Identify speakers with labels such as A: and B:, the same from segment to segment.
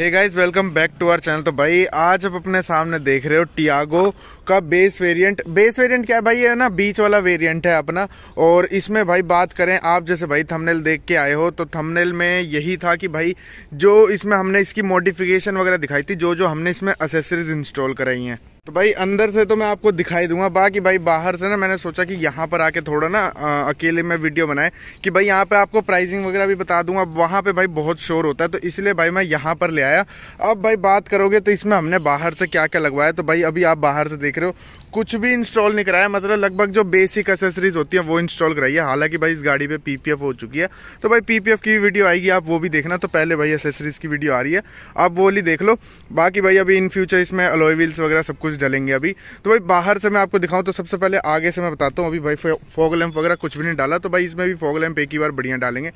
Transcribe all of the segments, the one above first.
A: Hey guys welcome back to our channel तो भाई आज आप अपने सामने देख रहे हो टियागो का बेस वेरिएंट बेस वेरिएंट क्या है भाई है ना बीच वाला वेरिएंट है अपना और इसमें भाई बात करें आप जैसे भाई थंबनेल देख के आए हो तो थंबनेल में यही था कि भाई जो इसमें हमने इसकी मॉडिफिकेशन वगैरह दिखाई थी जो जो हमने इसमें असेसरीज इंस्टॉल कराई हैं तो भाई अंदर से तो मैं आपको दिखाई दूंगा बाकी भाई बाहर से ना मैंने सोचा कि यहाँ पर आके थोड़ा ना आ, अकेले में वीडियो बनाए कि भाई यहाँ पे आपको प्राइसिंग वगैरह भी बता दूंगा वहाँ पे भाई बहुत शोर होता है तो इसलिए भाई मैं यहाँ पर ले आया अब भाई बात करोगे तो इसमें हमने बाहर से क्या क्या लगवाया तो भाई अभी आप बाहर से देख रहे हो कुछ भी इंस्टॉल नहीं कराया मतलब लगभग जो बेसिक असेसरीज होती है वो इंस्टॉल कराई है हालांकि भाई इस गाड़ी पर पी हो चुकी है तो भाई पी की वीडियो आएगी आप वो भी देखना तो पहले भाई असेसरीज़ की वीडियो आ रही है आप वो ली देख लो बाकी भाई अभी इन फ्यूचर इसमें अलोई व्हील्स वगैरह सब कुछ जलेंगे अभी तो भाई बाहर से मैं आपको दिखाऊँ तो सबसे पहले आगे से मैं बताता हूँ अभी भाई फॉग लैम्प वगैरह कुछ भी नहीं डाला तो भाई इसमें भी फॉग लैम्प एक ही बार बढ़िया डालेंगे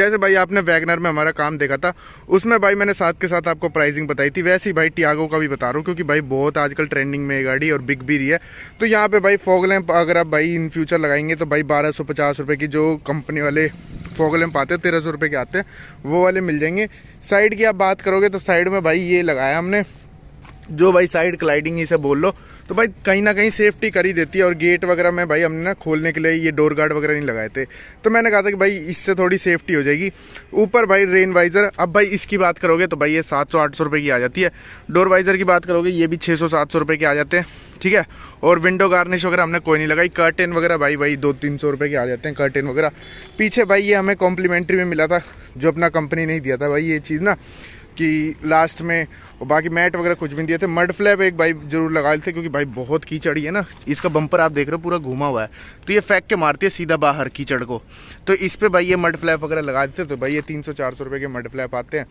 A: जैसे भाई आपने वैगनर में हमारा काम देखा था उसमें भाई मैंने साथ के साथ आपको प्राइसिंग बताई थी वैसे ही भाई टियागो का भी बता रहा हूँ क्योंकि भाई बहुत आजकल ट्रेंडिंग में गाड़ी और बिक भी रही है तो यहाँ पर भाई फॉग लैम्प अगर आप भाई इन फ्यूचर लगाएंगे तो भाई बारह सौ पचास रुपये की जो कंपनी वाले फॉगल में आते हैं तेरह सौ रुपये के आते हैं वो वाले मिल जाएंगे साइड की आप बात करोगे तो साइड में भाई ये लगाया हमने जो भाई साइड क्लाइडिंग ही से बोल लो तो भाई कहीं ना कहीं सेफ्टी कर ही देती है और गेट वगैरह में भाई हमने ना खोलने के लिए ये डोर गार्ड वगैरह नहीं लगाए थे तो मैंने कहा था कि भाई इससे थोड़ी सेफ्टी हो जाएगी ऊपर भाई रेन वाइज़र अब भाई इसकी बात करोगे तो भाई ये सात सौ आठ सौ की आ जाती है डोर वाइज़र की बात करोगे ये भी छः सौ सात सौ रुपये के आ जाते हैं ठीक है और विंडो गार्निश वगैरह हमने कोई नहीं लगाई कर्टेन वगैरह भाई भाई दो तीन सौ रुपये के आ जाते हैं कर्टेन वगैरह पीछे भाई ये हमें कॉम्प्लीमेंट्री में मिला था जो अपना कंपनी नहीं दिया था भाई ये चीज़ ना कि लास्ट में और बाकी मैट वगैरह कुछ भी दिए थे मड फ्लैप एक भाई जरूर लगा लेते क्योंकि भाई बहुत कीचड़ी है ना इसका बम्पर आप देख रहे हो पूरा घूमा हुआ है तो ये फेंक के मारती है सीधा बाहर कीचड़ को तो इस पर भाई ये मड फ्लैप वगैरह लगा देते तो भाई ये तीन सौ चार सौ रुपये के मड फ्लैप आते हैं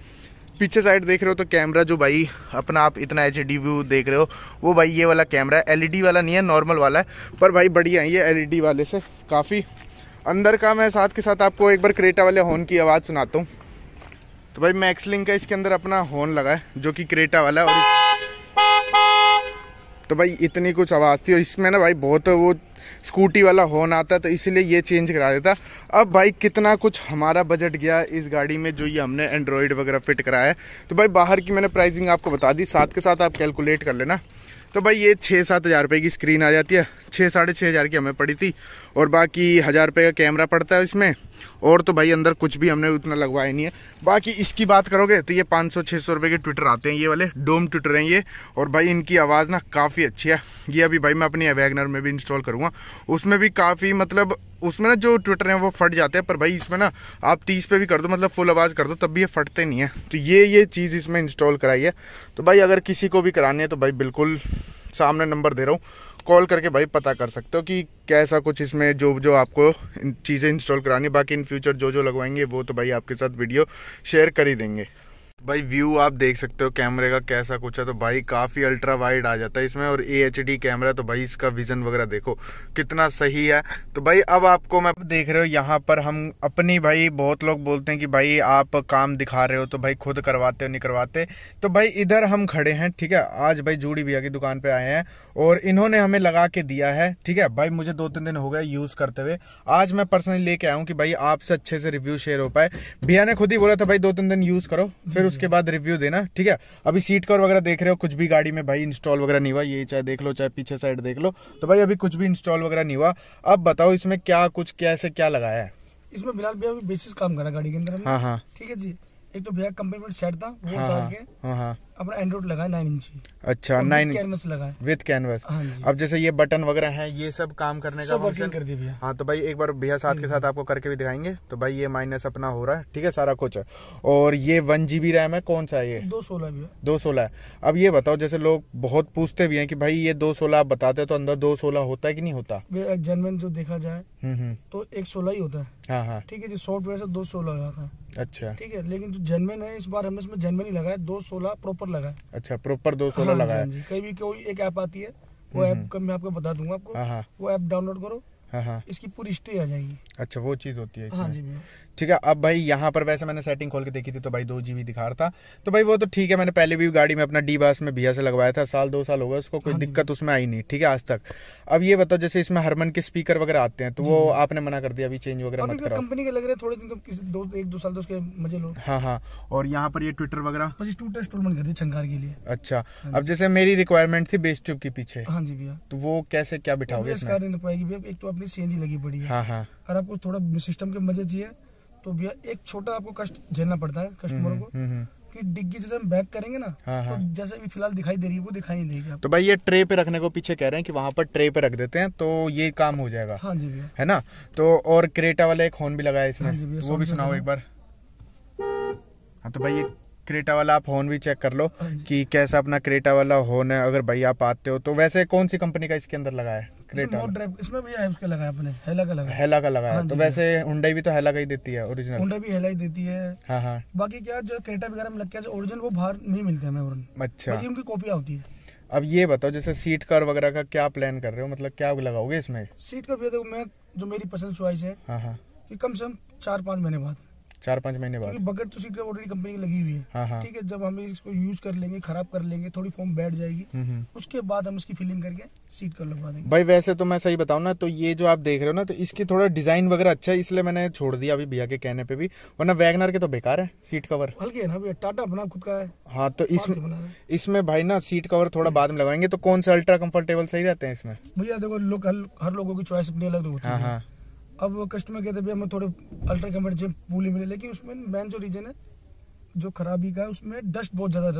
A: पीछे साइड देख रहे हो तो कैमरा जो भाई अपना आप इतना एच डी व्यू देख रहे हो वो भाई ये वाला कैमरा है एलईडी e वाला नहीं है नॉर्मल वाला है पर भाई बढ़िया है ये एलईडी e वाले से काफ़ी अंदर का मैं साथ के साथ आपको एक बार क्रेटा वाले हॉर्न की आवाज़ सुनाता हूँ तो भाई मैक्सलिंग का इसके अंदर अपना हॉर्न लगा है जो कि क्रेटा वाला है
B: और
A: तो भाई इतनी कुछ आवाज़ थी और इसमें ना भाई बहुत वो स्कूटी वाला हॉर्न आता तो इसीलिए ये चेंज करा देता अब भाई कितना कुछ हमारा बजट गया इस गाड़ी में जो ये हमने एंड्रॉयड वगैरह फिट कराया है तो भाई बाहर की मैंने प्राइसिंग आपको बता दी साथ के साथ आप कैलकुलेट कर लेना तो भाई ये छः सात हज़ार रुपये की स्क्रीन आ जाती है छः साढ़े छः हज़ार की हमें पड़ी थी और बाकी हज़ार रुपये का कैमरा पड़ता है इसमें और तो भाई अंदर कुछ भी हमने उतना लगवाया नहीं है बाकी इसकी बात करोगे तो ये पाँच सौ छः सौ रुपये के ट्विटर आते हैं ये वाले डोम ट्विटर हैं ये और भाई इनकी आवाज़ ना काफ़ी अच्छी है ये अभी भाई मैं अपनी वैगनर में भी इंस्टॉल करूँगा उसमें भी काफ़ी मतलब उसमें ना जो ट्विटर हैं वो फट जाते हैं पर भाई इसमें ना आप तीस पे भी कर दो मतलब फुल आवाज़ कर दो तब भी ये फटते नहीं है तो ये ये चीज़ इसमें इंस्टॉल कराई है तो भाई अगर किसी को भी करानी है तो भाई बिल्कुल सामने नंबर दे रहा हूँ कॉल करके भाई पता कर सकते हो कि कैसा कुछ इसमें जो जो आपको चीज़ें इंस्टॉल करानी बाकी इन फ्यूचर जो जो लगवाएंगे वो तो भाई आपके साथ वीडियो शेयर कर ही देंगे भाई व्यू आप देख सकते हो कैमरे का कैसा कुछ है तो भाई काफ़ी अल्ट्रा वाइड आ जाता है इसमें और ए एच डी कैमरा है तो भाई इसका विज़न वगैरह देखो कितना सही है तो भाई अब आपको मैं देख रहे हो यहाँ पर हम अपनी भाई बहुत लोग बोलते हैं कि भाई आप काम दिखा रहे हो तो भाई खुद करवाते हो नहीं करवाते तो भाई इधर हम खड़े हैं ठीक है आज भाई जूड़ी भैया की दुकान पर आए हैं और इन्होंने हमें लगा के दिया है ठीक है भाई मुझे दो तीन दिन हो गए यूज़ करते हुए आज मैं पर्सनली लेके आया हूँ कि भाई आपसे अच्छे से रिव्यू शेयर हो पाए भैया ने खुद ही बोला था भाई दो तीन दिन यूज़ करो फिर फिर उसके बाद रिव्यू देना ठीक है अभी सीट कवर वगैरह देख रहे हो कुछ भी गाड़ी में भाई इंस्टॉल वगैरह नहीं हुआ ये चाहे देख लो चाहे पीछे साइड देख लो तो भाई अभी कुछ भी इंस्टॉल वगैरह नहीं हुआ अब बताओ इसमें क्या कुछ कैसे क्या लगाया है
B: इसमें फिलहाल बेसिस काम करा गाड़ी के अंदर हाँ हाँ ठीक है जी एक तो भैया कंपेयरमेंट सेट था वो हाँ, उतार के हाँ, हाँ. हाँ। अपना एंड्रॉइड लगा नाइन इंच
A: अच्छा नाइन कैनवस लगा विद कैनवस अब जैसे ये बटन वगैरह है ये सब काम करने सब का कर दी भैया हाँ तो भाई एक बार भैया साथ के हम्म। साथ आपको करके भी दिखाएंगे तो भाई ये माइनस अपना हो रहा है ठीक है सारा कुछ और ये वन जी रैम है कौन सा है ये दो सोलह भैया दो सोलह अब ये बताओ जैसे लोग बहुत पूछते भी है की भाई ये दो सोलह आप बताते हो तो अंदर दो सोलह होता है की नहीं होता
B: जनवन जो देखा जाए हम्म, हम्म। तो एक सोलह ही होता है हाँ हाँ ठीक है जी सॉफ्टवेयर से दो सोलह था अच्छा ठीक है लेकिन जो जेनमेन है इस बार हमने इसमें जेनमेन ही लगाया दो सोलह प्रॉपर लगा
A: अच्छा प्रॉपर दो सोलह हाँ लगा लगाया हाँ
B: कहीं भी कोई एक ऐप आती है वो ऐप हम्म, हम्म। मैं आपको बता दूंगा आपको हाँ, वो ऐप डाउनलोड करो हाँ, हाँ इसकी पूरी हिस्ट्री आ जाएगी
A: अच्छा वो चीज़ होती है हाँ जी ठीक है अब भाई यहाँ पर वैसे मैंने सेटिंग खोल के देखी थी तो भाई दो जीबी दिखा रहा था तो भाई वो तो ठीक है मैंने पहले भी गाड़ी में अपना डी बस में भैया से लगवाया था साल दो साल हो गया उसको कोई हाँ दिक्कत उसमें आई नहीं ठीक है आज तक अब ये बताओ जैसे इसमें हरमन के स्पीकर वगैरह आते हैं तो वो आपने मना कर दिया अभी चेंज वगैरह मत करो कंपनी
B: के लग रहे थोड़े दिन तो दो एक दो साल तो उसके मजे लो
A: हाँ हाँ और यहाँ पर ये ट्विटर वगैरह
B: बस ट्विटर इंस्टॉलमेंट कर दी छंकार के लिए
A: अच्छा हाँ अब जैसे मेरी रिक्वायरमेंट थी बेस ट्यूब के पीछे हाँ जी भैया तो वो कैसे क्या बिठाओगे
B: भैया एक तो अपनी पूरी सीएनजी लगी पड़ी है हाँ हाँ और आपको थोड़ा सिस्टम के मजे चाहिए तो भैया एक छोटा आपको कष्ट झेलना पड़ता है कस्टमर हम्म, को हम्म, हम्म। कि डिग्गी जैसे हम बैक करेंगे ना हाँ हाँ। तो जैसे अभी फिलहाल दिखाई दे रही है वो दिखाई नहीं देगी तो
A: भाई ये ट्रे पे रखने को पीछे कह रहे हैं कि वहाँ पर ट्रे पे रख देते हैं तो ये काम हो जाएगा हाँ जी भैया है ना तो और क्रेटा वाला एक हॉर्न भी लगाया इसमें हाँ तो वो भी सुनाओ एक बार हाँ तो भाई ये क्रेटा वाला आप हॉर्न भी चेक कर लो हाँ कि कैसा अपना क्रेटा वाला हॉर्न है अगर भाई आप आते हो तो वैसे कौन सी कंपनी का इसके अंदर लगाया है
B: इसमें, है लगा अपने हेला का लगा हेला का लगा हाँ तो वैसे
A: हाँ। भी तो हेला का ही देती है ओरिजिनल
B: भी हेला ही देती है हाँ, बाकी क्या जो क्रेटा वगैरह में लग गया ओरिजिनल वो बाहर नहीं मिलते हमें अच्छा उनकी कॉपिया
A: होती है अब ये बताओ जैसे सीट कर वगैरह का क्या प्लान कर रहे हो मतलब क्या लगाओगे इसमें
B: सीट कर भैया जो मेरी पसंद चॉइस है कम से कम चार पाँच महीने बाद
A: चार पाँच महीने बाद
B: बकेट तो सीट ऑलरेडी कंपनी लगी हुई है हाँ हाँ। ठीक है जब हम इसको यूज कर लेंगे खराब कर लेंगे थोड़ी फॉर्म बैठ जाएगी हम्म, हम्म। उसके बाद हम इसकी फिलिंग करके सीट कर लगवा देंगे भाई
A: वैसे तो मैं सही बताऊँ ना तो ये जो आप देख रहे हो ना तो इसकी थोड़ा डिजाइन वगैरह अच्छा है इसलिए मैंने छोड़ दिया अभी भैया के कहने पे भी वरना वैगनर के तो बेकार है सीट कवर
B: हल्के है ना भैया टाटा अपना खुद का है
A: हाँ तो इसमें इसमें भाई ना सीट कवर थोड़ा बाद में लगाएंगे तो कौन सा अल्ट्रा कम्फर्टेबल सही रहते हैं इसमें
B: भैया देखो लोग हर लोगों की चॉइस अपनी अलग होती हाँ, है हाँ। अब कस्टमर कहते भैया हमें थोड़े अल्ट्रा कम्फर्ट जो पूली मिले लेकिन उसमें मेन जो रीजन है जो खराबी का उसमें डस्ट बहुत ज्यादा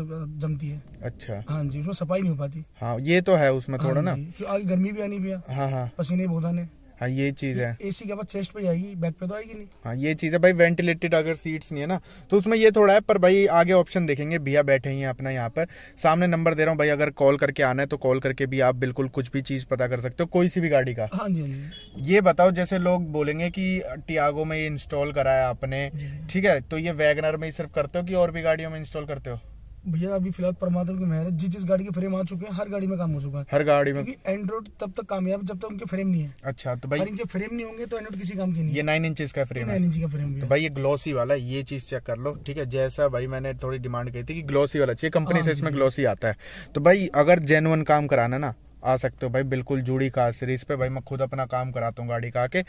B: जमती है अच्छा हाँ जी उसमें सफाई नहीं हो पाती
A: हाँ ये तो है उसमें हाँ थोड़ा हाँ ना
B: आगे गर्मी भी आनी भैया हाँ हाँ पसीने बहुत आने
A: हाँ ये चीज है
B: एसी के बाद चेस्ट पे आएगी बैक पे तो आएगी नहीं
A: हाँ ये चीज है भाई वेंटिलेटेड अगर सीट्स नहीं है ना तो उसमें ये थोड़ा है पर भाई आगे ऑप्शन देखेंगे भैया बैठे ही हैं अपना यहाँ पर सामने नंबर दे रहा हूँ भाई अगर कॉल करके आना है तो कॉल करके भी आप बिल्कुल कुछ भी चीज पता कर सकते हो कोई सी भी गाड़ी का
B: हाँ जी
A: ये बताओ जैसे लोग बोलेंगे की टियागो में ये इंस्टॉल कराया आपने ठीक है तो ये वैगनर में ही सिर्फ करते हो कि और भी गाड़ियों में इंस्टॉल करते हो
B: भैया अभी फिलहाल परमात्मा की मेहर जिस जिस गाड़ी के फ्रेम आ चुके हैं हर गाड़ी में काम हो चुका है हर गाड़ी में एंड्रोड एंड्रॉइड तब तक कामयाब जब तक उनके फ्रेम नहीं है अच्छा
A: तो भाई इनके फ्रेम नहीं होंगे तो एंड्रॉइड किसी काम के नहीं ये नाइन इंच का फ्रेम नाइन इंच का फ्रेम तो भाई ये ग्लोसी वाला ये चीज चेक कर लो ठीक है जैसा भाई मैंने थोड़ी डिमांड की थी कि वाला चाहिए कंपनी से इसमें ग्लोसी आता है तो भाई अगर जेनुअन काम कराना ना आ सकते हो भाई बिल्कुल जुड़ी कार सीरीज पे भाई मैं खुद अपना काम कराता हूँ गाड़ी का आके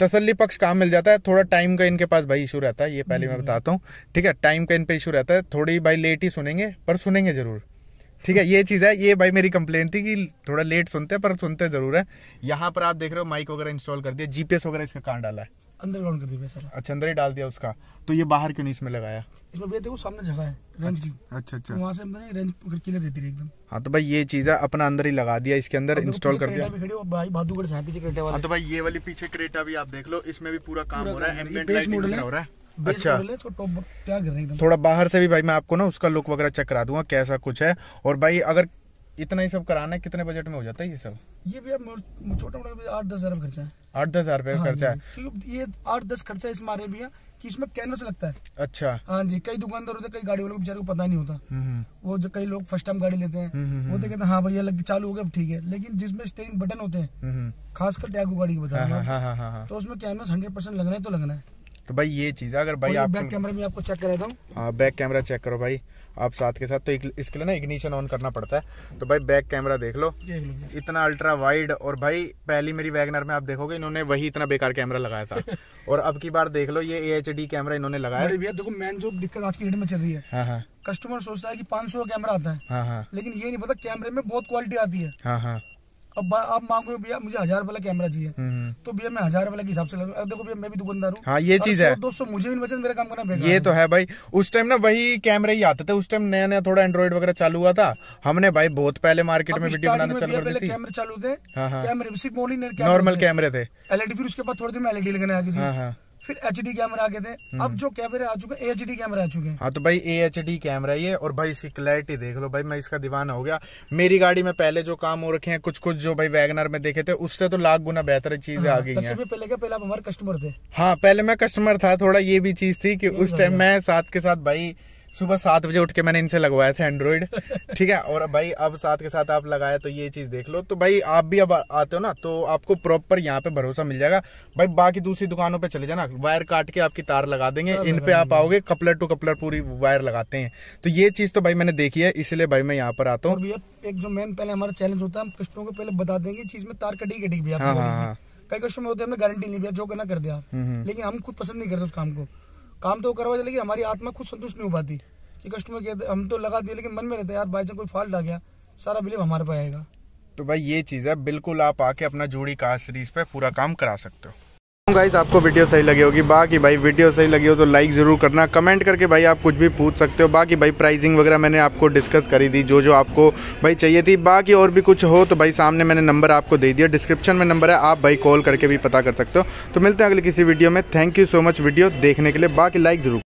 A: तसली पक्ष काम मिल जाता है थोड़ा टाइम का इनके पास भाई इशू रहता है ये पहले मैं बताता हूँ ठीक है टाइम का इन पे इशू रहता है थोड़ी भाई लेट ही सुनेंगे पर सुनेंगे जरूर ठीक है ये चीज़ है ये भाई मेरी कंप्लेन थी कि थोड़ा लेट सुनते हैं पर सुनते जरूर है यहाँ पर आप देख रहे हो माइक वगैरह इंस्टॉल कर दिया जीपीएस वगैरह इसका कहाँ डाला है
B: अंदर डाउन कर दिया सर
A: अच्छा अंदर ही डाल दिया उसका तो ये बाहर क्यों नहीं इसमें लगाया
B: इसमें भैया देखो सामने जगह है रेंज की अच्छा अच्छा वहां अच्छा। वहाँ से मैंने रेंज पकड़ के रहती रही एकदम
A: हाँ तो भाई ये चीज है अपना अंदर ही लगा दिया इसके अंदर इंस्टॉल कर दिया खड़े हो भाई भादुगढ़ से पीछे क्रेटा वाला हाँ तो भाई ये वाली पीछे क्रेटा भी आप देख लो इसमें भी पूरा काम हो रहा है एम्बिएंट लाइटिंग हो रहा है अच्छा थोड़ा बाहर से भी भाई मैं आपको ना उसका लुक वगैरह चेक करा दूंगा कैसा कुछ है और भाई अगर इतना ही सब कराना है कितने बजट में हो जाता है ये सब
B: ये भी छोटा मोटा आठ दस हजार खर्चा है
A: आठ दस हजार रुपये हाँ खर्चा है
B: ये आठ दस खर्चा इस मारे भी कि इसमें कैनवस लगता है अच्छा हाँ जी कई दुकानदार होते कई गाड़ी वालों को बेचारे को पता नहीं होता हम्म, हम्म। वो जो कई लोग फर्स्ट टाइम गाड़ी लेते हैं हम्म, वो तो कहते हैं हाँ भैया लग चालू हो गया ठीक है लेकिन जिसमें स्टेरिंग बटन होते हैं खासकर टैगो गाड़ी
A: की बता हाँ, हाँ, तो
B: उसमें कैनवस हंड्रेड परसेंट लगना है तो लगना है
A: तो भाई ये चीज है अगर भाई बैक
B: कैमरा भी आपको चेक कर दूँ
A: हूँ बैक कैमरा चेक करो भाई आप साथ के साथ तो इसके लिए ना इग्निशन ऑन करना पड़ता है तो भाई बैक कैमरा देख लो इतना अल्ट्रा वाइड और भाई पहली मेरी वैगनर में आप देखोगे इन्होंने वही इतना बेकार कैमरा लगाया था और अब की बार देख लो ये ए कैमरा इन्होंने लगाया भैया
B: देखो मैन जो दिक्कत आज की डेट में चल रही है कस्टमर हाँ, हाँ। सोचता है कि 500 का कैमरा आता है हाँ हाँ लेकिन ये नहीं पता कैमरे में बहुत क्वालिटी आती है हाँ हाँ अब आप मांगो भैया मुझे हजार वाला कैमरा चाहिए हम्म, हम्म। तो भैया मैं हजार वाला के हिसाब से लगा देखो भैया मैं भी दुकानदार हूँ हाँ ये चीज है दोस्तों मुझे भी बचत मेरा काम करना ये तो
A: है भाई उस टाइम ना वही कैमरे ही आते थे उस टाइम नया नया थोड़ा एंड्रॉइड वगैरह चालू हुआ था हमने भाई बहुत पहले मार्केट में वीडियो बनाना चालू कर दी कैमरे
B: चालू थे हाँ, हाँ। नॉर्मल कैमरे थे एलईडी e फिर उसके बाद थोड़ी देर में एलईडी e लगाने आ गई थी हाँ, फिर एच डी कैमरा आ गए थे हम्म। अब जो कैमरे आ चुके एच डी कैमरा आ चुके हैं
A: हाँ तो भाई ए एच डी कैमरा ये और भाई इसकी क्लैरिटी देख लो भाई मैं इसका दीवाना हो गया मेरी गाड़ी में पहले जो काम हो रखे हैं कुछ कुछ जो भाई वैगनर में देखे थे उससे तो लाख गुना बेहतर चीज हाँ, आ गई है
B: पहले क्या पहले आप हमारे कस्टमर थे
A: हाँ पहले मैं कस्टमर था थोड़ा ये भी चीज थी कि उस टाइम तो मैं साथ के साथ भाई सुबह सात बजे उठ के मैंने इनसे लगवाया था एंड्रॉइड ठीक है और भाई अब साथ के साथ आप लगाया तो ये चीज़ देख लो तो भाई आप भी अब आते हो ना तो आपको प्रॉपर यहाँ पे भरोसा मिल जाएगा भाई बाकी दूसरी दुकानों पे चले जाना वायर काट के आपकी तार लगा देंगे हाँ, इन पे आप आओगे कपलर टू कपलर पूरी वायर लगाते हैं तो ये चीज़ तो भाई मैंने देखी है इसलिए भाई मैं यहाँ पर आता हूँ
B: एक जो मेन पहले हमारा चैलेंज होता है हम कस्टमर को पहले बता देंगे चीज़ में तार कटी कटी भी हाँ, हाँ, कई कस्टमर होते हैं हमें गारंटी नहीं दिया जो करना कर दिया हम्म, हम्म। लेकिन हम खुद पसंद नहीं करते उस काम को काम तो करवा लेकिन हमारी आत्मा खुद संतुष्ट नहीं हो पाती कि कस्टमर कहते हम तो लगा दिए लेकिन मन में रहता है यार बाई चांस कोई फॉल्ट आ गया
A: सारा बिलीव हमारे पे आएगा तो भाई ये चीज़ है बिल्कुल आप आके अपना जोड़ी सीरीज पे पूरा काम करा सकते हो गाइज आपको वीडियो सही लगी होगी बाकी भाई वीडियो सही लगी हो तो लाइक ज़रूर करना कमेंट करके भाई आप कुछ भी पूछ सकते हो बाकी भाई प्राइसिंग वगैरह मैंने आपको डिस्कस करी दी जो जो आपको भाई चाहिए थी बाकी और भी कुछ हो तो भाई सामने मैंने नंबर आपको दे दिया डिस्क्रिप्शन में नंबर है आप भाई कॉल करके भी पता कर सकते हो तो मिलते हैं अगले किसी वीडियो में thank you so much video देखने के लिए बाकी लाइक ज़रूर